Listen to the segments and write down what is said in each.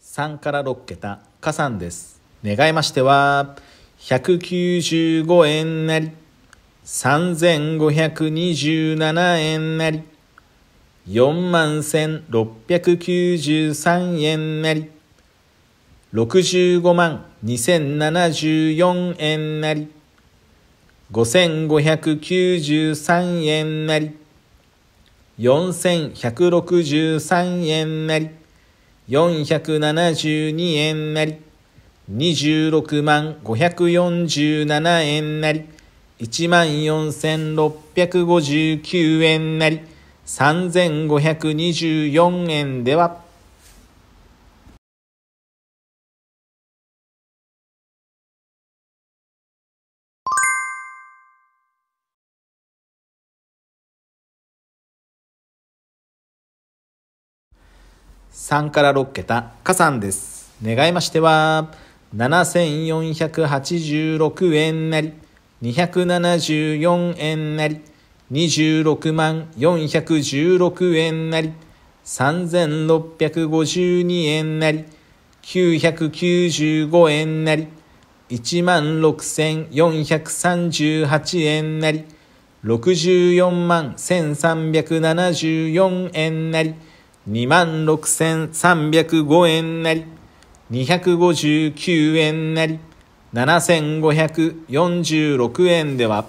3から6桁、加算です。願いましては、195円なり、3527円なり、41693円なり、65万2074円なり、5593円なり、4163円なり、472円なり、26万547円なり、1万4659円なり、3524円では、3から6桁、加算です。願いましては、7486円なり、274円なり、26万416円なり、3652円なり、995円なり、16,438万円なり、64万1374円なり、2万6305円なり、259円なり、7546円では、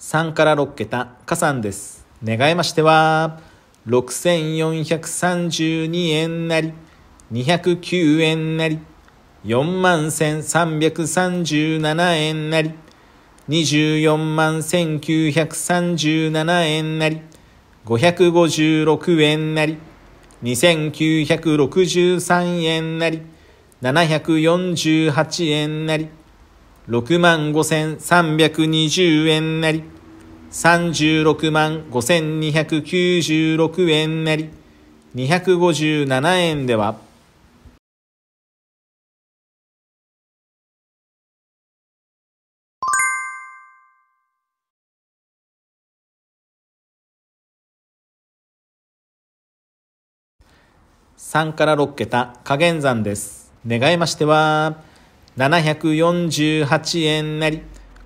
3から6桁加算です。願いましては、6432円なり、209円なり、4万1337円なり、24万1937円なり、556円なり、2963円なり、748円なり、6万5320円なり、36万5296円なり257円では3から6桁加減算です願いましては748円なり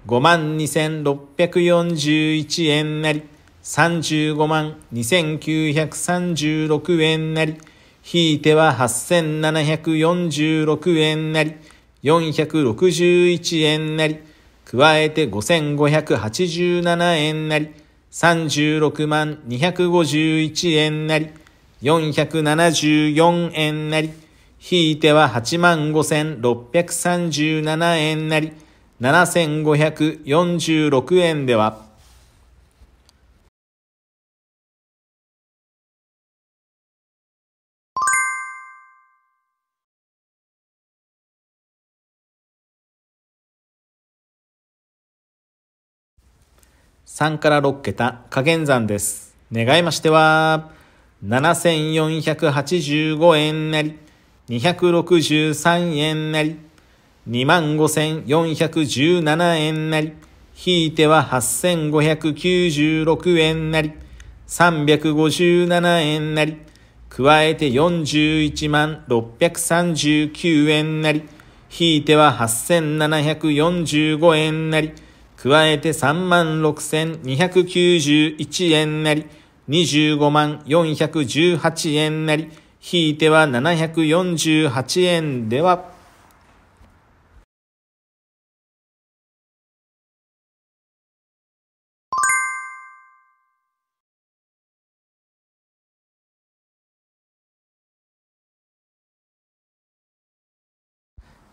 5万2641円なり、35万2936円なり、ひいては8746円なり、461円なり、加えて5587円なり、36万251円なり、474円なり、ひいては85,637円なり、7546円では、3から6桁加減算です。願いましては、7485円なり、263円なり、25,417円なり、ひいては8,596円なり、357円なり、加えて41万639円なり、ひいては8745円なり、加えて3万6291円なり、25万418円なり、ひいては748円では、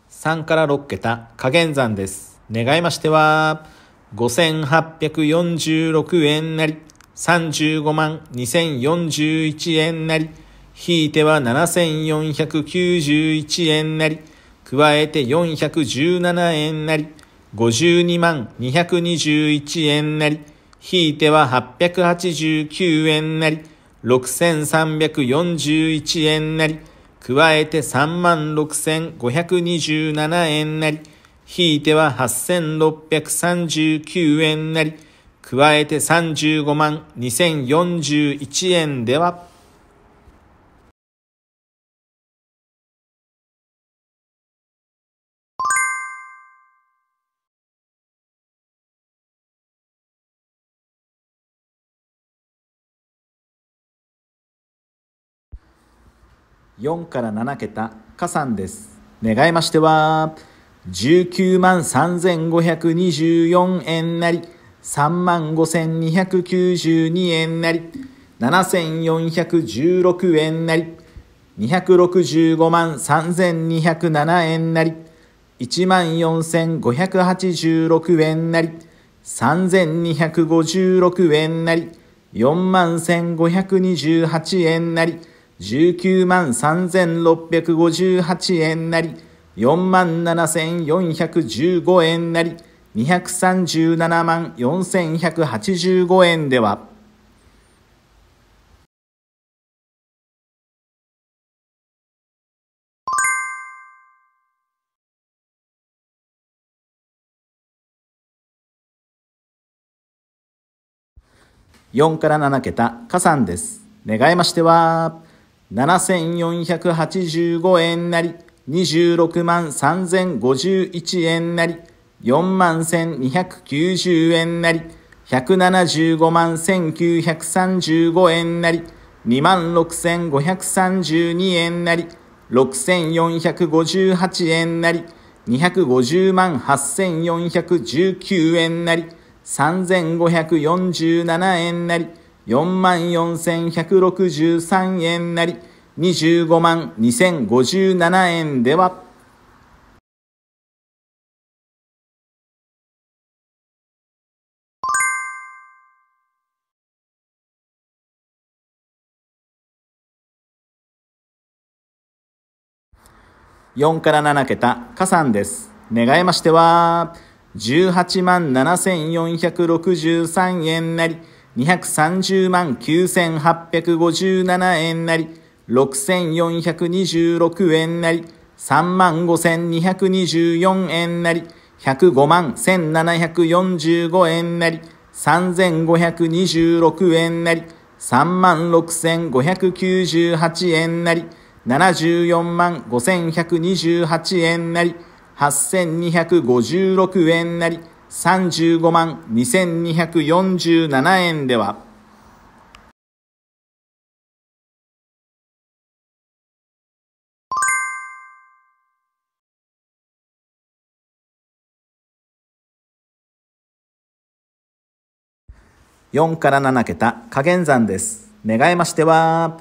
3から6桁加減算です。願いましては、5846円なり、35万2041円なり、引いては7491円なり、加えて417円なり、52万221円なり、引いては889円なり、6341円なり、加えて36,527円なり、引いては8,639円なり、加えて35万2,041円では、4から7桁加算です願いましては19万3524円なり3万5292円なり7416円なり265万3207円なり1万4586円なり3256円なり4万1528円なり19万3658円なり、4万7415円なり、237万4185円では、4から7桁加算です。願いましては、7485円なり、26万3051円なり、4万1290円なり、175万1935円なり、2万6532円なり、6458円なり、250万8419円なり、3547円なり、4万4163円なり25万2057円では4から7桁加算です願いましては18万7463円なり230万9857円なり、6426円なり、3万5224円なり、105万1745円なり、3526円なり、3万6598円なり、74万5128円なり、8256円なり、35万2247円では、4から7桁加減算です。願いましては、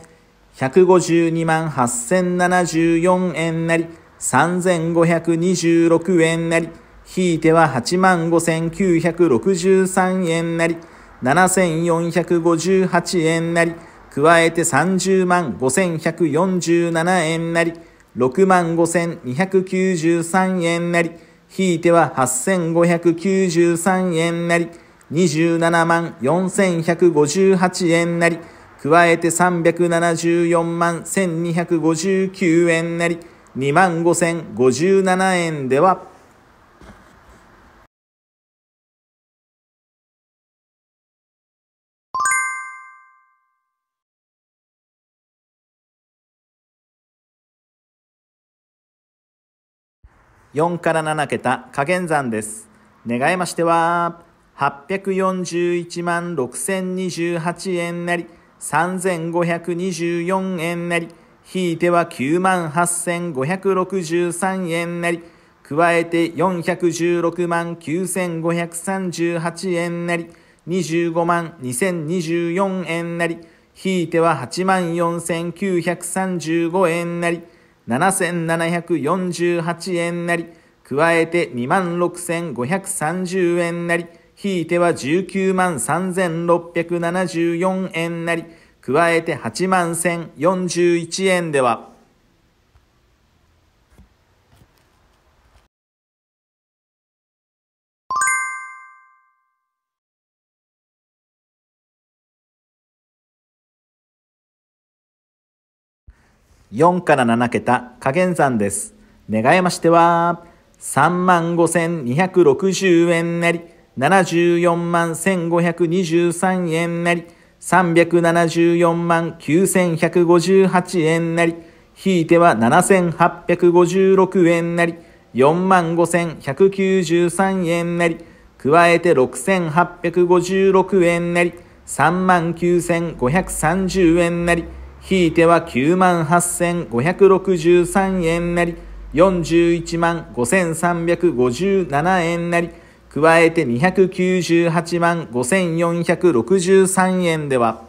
152万8074円なり、3526円なり、ひいては85,963円なり、7,458円なり、加えて30万5,147円なり、6万5,293円なり、ひいては8,593円なり、27万4,158円なり、加えて374万1259円なり、2万5057円では、4から7桁加減算です。願いましては、841万6028円なり、3524円なり、引いては9万8563円なり、加えて416万9538円なり、25万2024円なり、引いては8万4935円なり、7748円なり、加えて2 6530円なり、引いては19 3674円なり、加えて8 1041円では、4から7桁加減算です。願いましては、3万5260円なり、74万1523円なり、374万9158円なり、引いては7856円なり、4万5193円なり、加えて6856円なり、3万9530円なり、ひいては9万8563円なり、41万5357円なり、加えて298万5463円では、